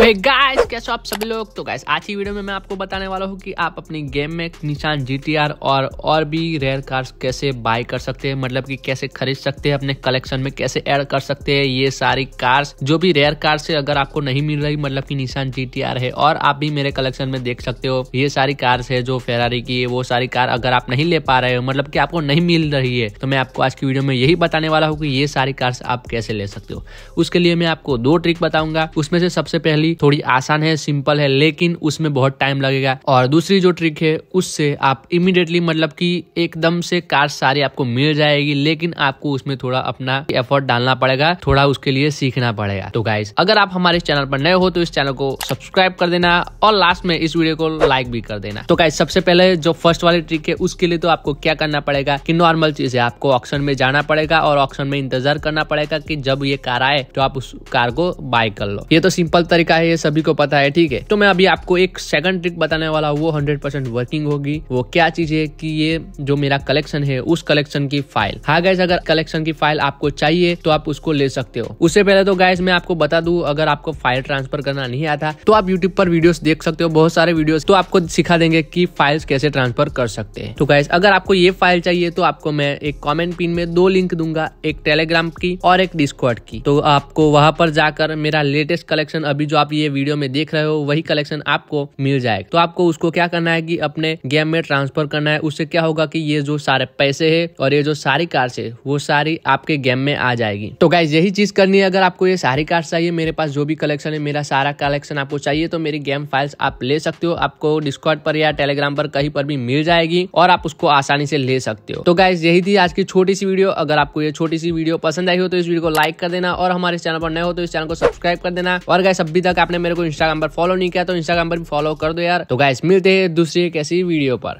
तो hey guys कैसे आप सभी लोग तो गाइस आज की वीडियो में मैं आपको बताने वाला हूँ कि आप अपनी गेम में निशान जीटीआर और और भी रेयर कार्स कैसे बाय कर सकते हैं मतलब कि कैसे खरीद सकते हैं अपने कलेक्शन में कैसे ऐड कर सकते हैं ये सारी कार्स जो भी रेयर कार्स है अगर आपको नहीं मिल रही मतलब की निशान जी है और आप भी मेरे कलेक्शन में देख सकते हो ये सारी कार्स है जो फेरारी की है वो सारी कार अगर आप नहीं ले पा रहे हो मतलब की आपको नहीं मिल रही है तो मैं आपको आज की वीडियो में यही बताने वाला हूँ की ये सारी कार्स आप कैसे ले सकते हो उसके लिए मैं आपको दो ट्रिक बताऊंगा उसमें से सबसे पहली वाली थोड़ी आसान है सिंपल है लेकिन उसमें बहुत टाइम लगेगा और दूसरी जो ट्रिक है उससे आप इमिडिएटली मतलब की एकदम से कार सारी आपको मिल जाएगी लेकिन आपको उसमें थोड़ा अपना एफर्ट डालना पड़ेगा थोड़ा उसके लिए सीखना पड़ेगा तो गाइज अगर आप हमारे चैनल पर नए हो तो इस चैनल को सब्सक्राइब कर देना और लास्ट में इस वीडियो को लाइक भी कर देना तो गाइज सबसे पहले जो फर्स्ट वाली ट्रिक है उसके लिए तो आपको क्या करना पड़ेगा कि नॉर्मल चीज है आपको ऑप्शन में जाना पड़ेगा और ऑप्शन में इंतजार करना पड़ेगा कि जब ये कार आए तो आप उस कार को बाय कर लो ये तो सिंपल तरीका है ये सभी को पता है ठीक है तो मैं अभी आपको एक सेकंड ट्रिक बताने वाला हूँ वो हंड्रेड परसेंट वर्किंग होगी वो क्या चीज है कि ये जो मेरा कलेक्शन है उस कलेक्शन की फाइल हाँ गैस अगर कलेक्शन की फाइल आपको चाहिए तो आप उसको ले सकते हो उससे पहले तो गैस मैं आपको बता दू अगर आपको फाइल ट्रांसफर करना नहीं आता तो आप यूट्यूब पर वीडियोस देख सकते हो बहुत सारे वीडियोस तो आपको सिखा देंगे कि फाइल्स कैसे ट्रांसफर कर सकते हैं तो गैस अगर आपको ये फाइल चाहिए तो आपको मैं एक कॉमेंट पिन में दो लिंक दूंगा एक टेलीग्राम की और एक डिस्कॉर्ड की तो आपको वहां पर जाकर मेरा लेटेस्ट कलेक्शन अभी जो आप ये वीडियो में देख रहे हो वही कलेक्शन आपको मिल जाएगा तो आपको उसको क्या करना है कि अपने गेम में ट्रांसफर करना है उससे क्या होगा कि ये जो सारे पैसे है और ये जो सारी कार्स है वो सारी आपके गेम में आ जाएगी तो गाइज यही चीज करनी है अगर आपको ये सारी कार्स चाहिए मेरे पास जो भी कलेक्शन है मेरा सारा कलेक्शन आपको चाहिए तो मेरी गेम फाइल्स आप ले सकते हो आपको डिस्कॉर्ड पर या टेलीग्राम पर कहीं पर भी मिल जाएगी और आप उसको आसानी से ले सकते हो तो गाइज यही थी आज की छोटी सी वीडियो अगर आपको ये छोटी सी वीडियो पसंद आई हो तो इस वीडियो को लाइक कर देना और हमारे चैनल पर नए हो तो इस चैनल को सब्सक्राइब कर देना और गाइस अभी तक तक आपने मेरे को इंस्टाग्राम पर फॉलो नहीं किया तो इंस्टाग्राम पर भी फॉलो कर दो यार तो गाइस मिलते हैं दूसरी एक ऐसी वीडियो पर